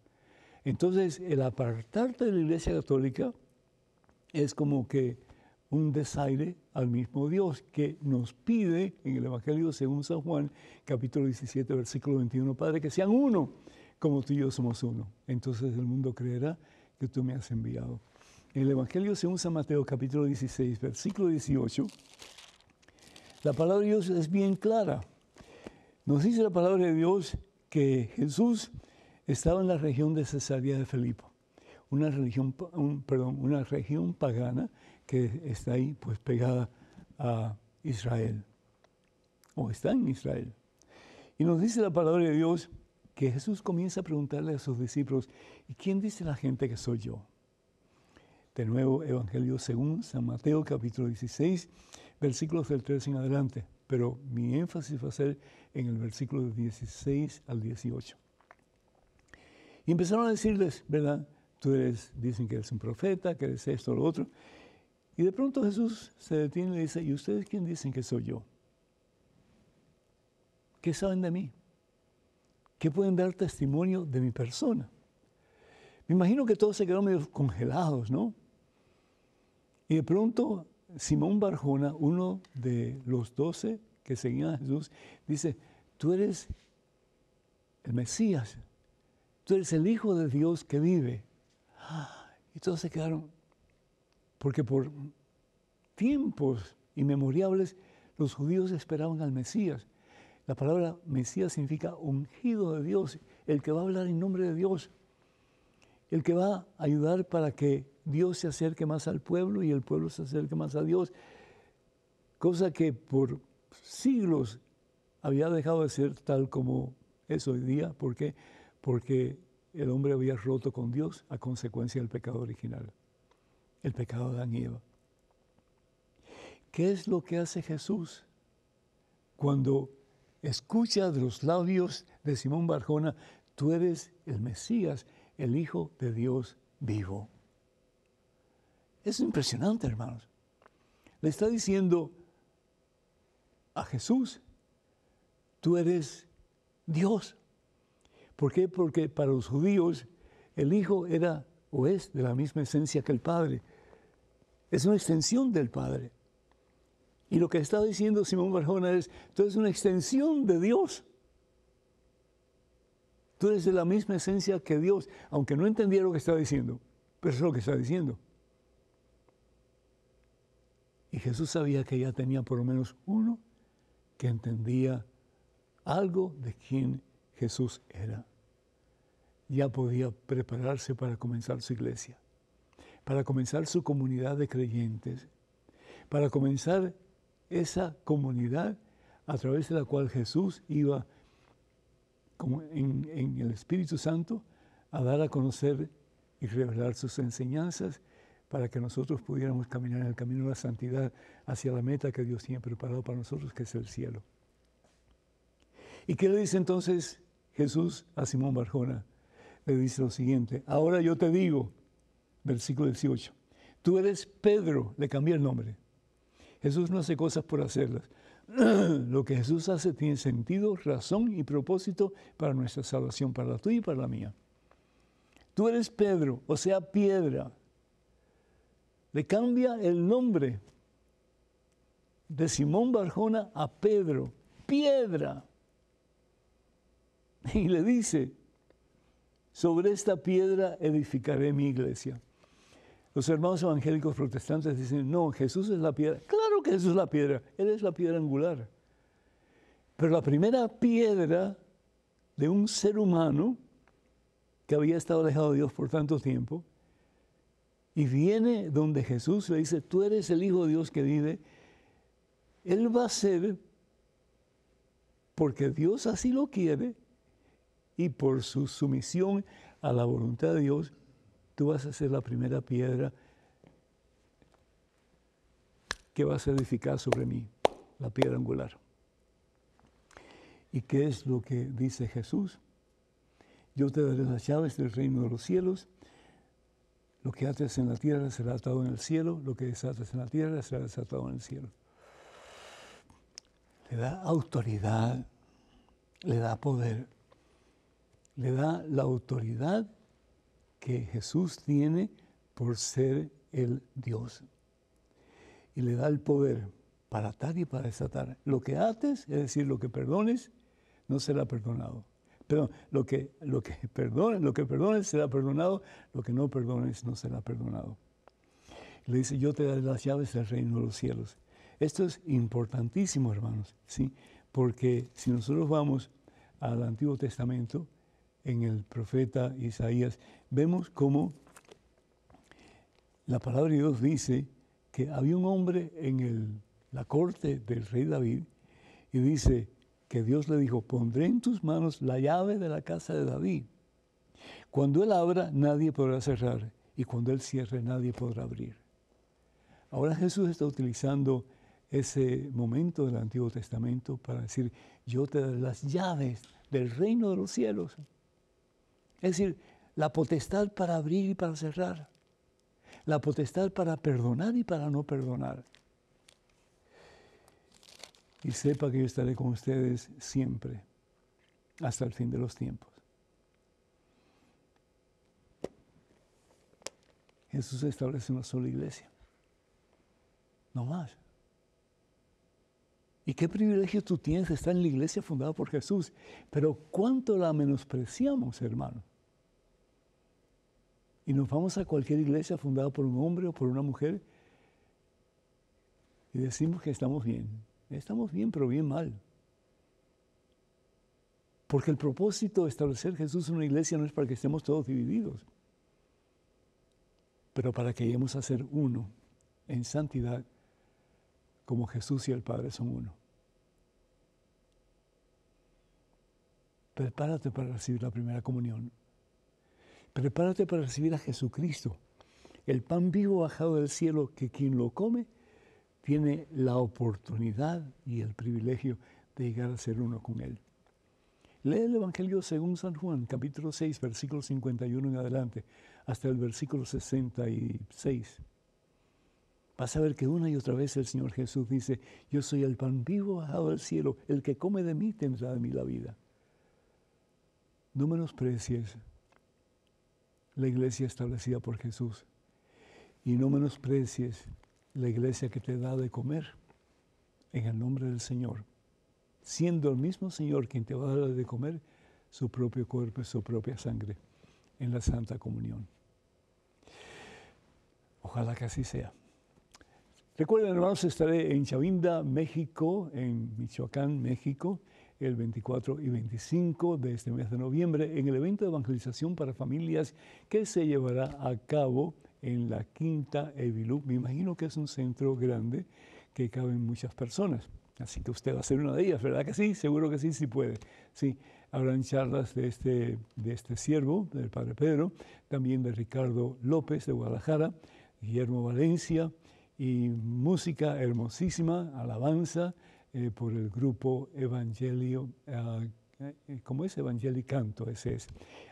Entonces, el apartarte de la Iglesia Católica es como que un desaire al mismo Dios que nos pide en el Evangelio según San Juan, capítulo 17, versículo 21, Padre, que sean uno, como tú y yo somos uno. Entonces el mundo creerá que tú me has enviado. En el Evangelio según San Mateo capítulo 16, versículo 18, la palabra de Dios es bien clara. Nos dice la palabra de Dios que Jesús estaba en la región de Cesarea de Felipe, una, religión, perdón, una región pagana que está ahí pues pegada a Israel, o está en Israel. Y nos dice la palabra de Dios que Jesús comienza a preguntarle a sus discípulos, ¿y quién dice la gente que soy yo? De nuevo, Evangelio según San Mateo capítulo 16, versículos del 3 en adelante, pero mi énfasis va a ser en el versículo 16 al 18. Y empezaron a decirles, ¿verdad? Tú eres, dicen que eres un profeta, que eres esto o lo otro. Y de pronto Jesús se detiene y dice, ¿y ustedes quién dicen que soy yo? ¿Qué saben de mí? que pueden dar testimonio de mi persona. Me imagino que todos se quedaron medio congelados, ¿no? Y de pronto Simón Barjona, uno de los doce que seguían a Jesús, dice, tú eres el Mesías, tú eres el Hijo de Dios que vive. Y todos se quedaron, porque por tiempos inmemorables los judíos esperaban al Mesías, la palabra Mesías significa ungido de Dios, el que va a hablar en nombre de Dios, el que va a ayudar para que Dios se acerque más al pueblo y el pueblo se acerque más a Dios, cosa que por siglos había dejado de ser tal como es hoy día. ¿Por qué? Porque el hombre había roto con Dios a consecuencia del pecado original, el pecado de Adán y Eva. ¿Qué es lo que hace Jesús cuando escucha de los labios de Simón Barjona, tú eres el Mesías, el Hijo de Dios vivo. Es impresionante, hermanos. Le está diciendo a Jesús, tú eres Dios. ¿Por qué? Porque para los judíos el Hijo era o es de la misma esencia que el Padre. Es una extensión del Padre. Y lo que está diciendo Simón Barjona es, tú eres una extensión de Dios. Tú eres de la misma esencia que Dios, aunque no entendiera lo que está diciendo, pero es lo que está diciendo. Y Jesús sabía que ya tenía por lo menos uno que entendía algo de quién Jesús era. Ya podía prepararse para comenzar su iglesia, para comenzar su comunidad de creyentes, para comenzar esa comunidad a través de la cual Jesús iba en, en el Espíritu Santo a dar a conocer y revelar sus enseñanzas para que nosotros pudiéramos caminar en el camino de la santidad hacia la meta que Dios tiene preparado para nosotros, que es el cielo. ¿Y qué le dice entonces Jesús a Simón Barjona? Le dice lo siguiente, ahora yo te digo, versículo 18, tú eres Pedro, le cambié el nombre, Jesús no hace cosas por hacerlas. Lo que Jesús hace tiene sentido, razón y propósito para nuestra salvación, para la tuya y para la mía. Tú eres Pedro, o sea, piedra. Le cambia el nombre de Simón Barjona a Pedro, piedra. Y le dice, sobre esta piedra edificaré mi iglesia. Los hermanos evangélicos protestantes dicen, no, Jesús es la piedra. Claro que eso es la piedra, Él es la piedra angular. Pero la primera piedra de un ser humano que había estado alejado de Dios por tanto tiempo, y viene donde Jesús le dice, tú eres el Hijo de Dios que vive, Él va a ser, porque Dios así lo quiere, y por su sumisión a la voluntad de Dios, tú vas a ser la primera piedra ¿Qué vas a edificar sobre mí, la piedra angular. ¿Y qué es lo que dice Jesús? Yo te daré las llaves del reino de los cielos. Lo que ates en la tierra será atado en el cielo, lo que desatas en la tierra será desatado en el cielo. Le da autoridad, le da poder, le da la autoridad que Jesús tiene por ser el Dios y le da el poder para atar y para desatar. Lo que ates, es decir, lo que perdones, no será perdonado. Perdón, lo que, lo que, perdones, lo que perdones será perdonado, lo que no perdones no será perdonado. le dice, yo te daré las llaves del reino de los cielos. Esto es importantísimo, hermanos, ¿sí? porque si nosotros vamos al Antiguo Testamento, en el profeta Isaías, vemos cómo la palabra de Dios dice que había un hombre en la corte del rey David y dice que Dios le dijo, pondré en tus manos la llave de la casa de David. Cuando él abra, nadie podrá cerrar y cuando él cierre, nadie podrá abrir. Ahora Jesús está utilizando ese momento del Antiguo Testamento para decir, yo te daré las llaves del reino de los cielos. Es decir, la potestad para abrir y para cerrar la potestad para perdonar y para no perdonar. Y sepa que yo estaré con ustedes siempre, hasta el fin de los tiempos. Jesús establece una sola iglesia, no más. ¿Y qué privilegio tú tienes de estar en la iglesia fundada por Jesús? Pero cuánto la menospreciamos, hermano y nos vamos a cualquier iglesia fundada por un hombre o por una mujer y decimos que estamos bien. Estamos bien, pero bien mal. Porque el propósito de establecer Jesús en una iglesia no es para que estemos todos divididos, pero para que lleguemos a ser uno en santidad, como Jesús y el Padre son uno. Prepárate para recibir la primera comunión. Prepárate para recibir a Jesucristo, el pan vivo bajado del cielo, que quien lo come tiene la oportunidad y el privilegio de llegar a ser uno con Él. Lee el Evangelio según San Juan, capítulo 6, versículo 51 en adelante, hasta el versículo 66. Vas a ver que una y otra vez el Señor Jesús dice, yo soy el pan vivo bajado del cielo, el que come de mí tendrá de mí la vida. No menosprecies la iglesia establecida por Jesús. Y no menosprecies la iglesia que te da de comer en el nombre del Señor, siendo el mismo Señor quien te va a dar de comer su propio cuerpo y su propia sangre en la Santa Comunión. Ojalá que así sea. Recuerden, hermanos, estaré en Chavinda, México, en Michoacán, México, el 24 y 25 de este mes de noviembre en el evento de evangelización para familias que se llevará a cabo en la Quinta Evilú. Me imagino que es un centro grande que caben muchas personas. Así que usted va a ser una de ellas, ¿verdad que sí? Seguro que sí, sí puede. Sí, habrán charlas de este, de este siervo, del Padre Pedro, también de Ricardo López de Guadalajara, Guillermo Valencia, y música hermosísima, alabanza, eh, por el grupo Evangelio, ah, eh, como es? Evangelio Canto, ese es.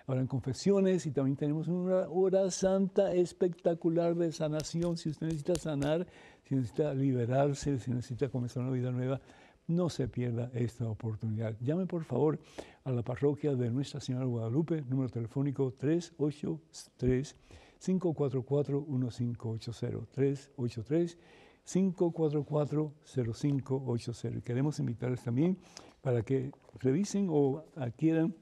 Ahora en confesiones y también tenemos una hora santa espectacular de sanación. Si usted necesita sanar, si necesita liberarse, si necesita comenzar una vida nueva, no se pierda esta oportunidad. Llame por favor a la parroquia de Nuestra Señora de Guadalupe, número telefónico 383 544 1580 383 544-0580. Queremos invitarles también para que revisen o adquieran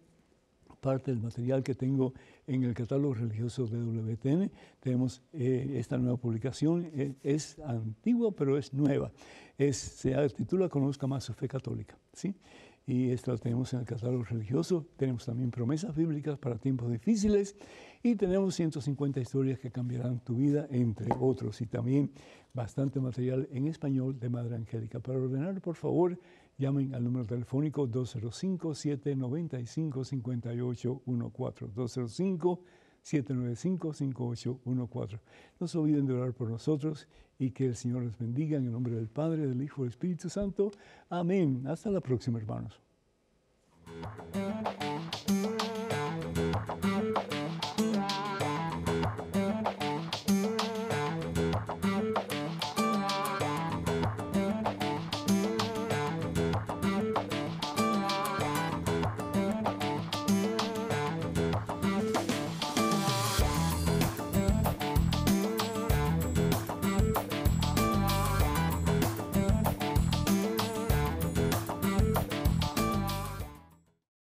parte del material que tengo en el catálogo religioso de WTN. Tenemos eh, esta nueva publicación, e, es, antigua pero es nueva. Es, se titula Conozca más su fe católica. ¿sí? Y esta la tenemos en el catálogo religioso. Tenemos también promesas bíblicas para tiempos difíciles y tenemos 150 historias que cambiarán tu vida, entre otros, y también bastante material en español de Madre Angélica. Para ordenar, por favor, llamen al número telefónico 205-795-5814. 205-795-5814. No se olviden de orar por nosotros y que el Señor les bendiga en el nombre del Padre, del Hijo y del Espíritu Santo. Amén. Hasta la próxima, hermanos.